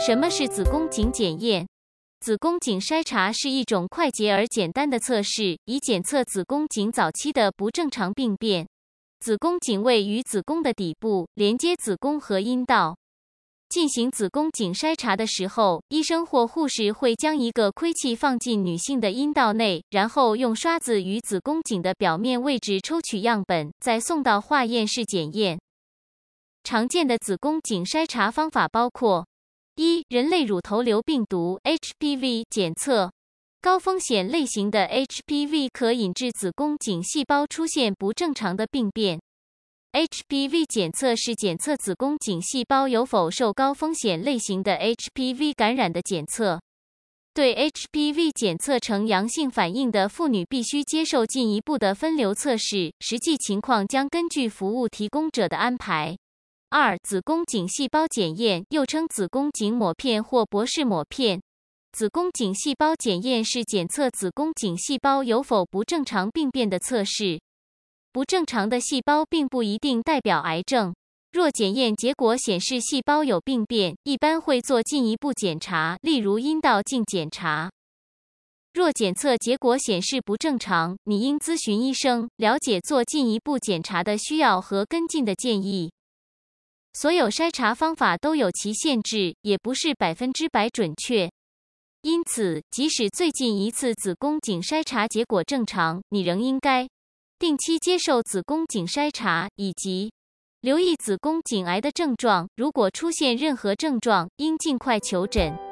什么是子宫颈检验？子宫颈筛查是一种快捷而简单的测试，以检测子宫颈早期的不正常病变。子宫颈位于子宫的底部，连接子宫和阴道。进行子宫颈筛查的时候，医生或护士会将一个窥器放进女性的阴道内，然后用刷子与子宫颈的表面位置抽取样本，再送到化验室检验。常见的子宫颈筛查方法包括。一、人类乳头瘤病毒 （HPV） 检测。高风险类型的 HPV 可引致子宫颈细胞出现不正常的病变。HPV 检测是检测子宫颈细胞有否受高风险类型的 HPV 感染的检测。对 HPV 检测呈阳性反应的妇女必须接受进一步的分流测试，实际情况将根据服务提供者的安排。二、子宫颈细胞检验又称子宫颈抹片或博士抹片。子宫颈细胞检验是检测子宫颈细胞有否不正常病变的测试。不正常的细胞并不一定代表癌症。若检验结果显示细胞有病变，一般会做进一步检查，例如阴道镜检查。若检测结果显示不正常，你应咨询医生，了解做进一步检查的需要和跟进的建议。所有筛查方法都有其限制，也不是百分之百准确。因此，即使最近一次子宫颈筛查结果正常，你仍应该定期接受子宫颈筛查，以及留意子宫颈癌的症状。如果出现任何症状，应尽快求诊。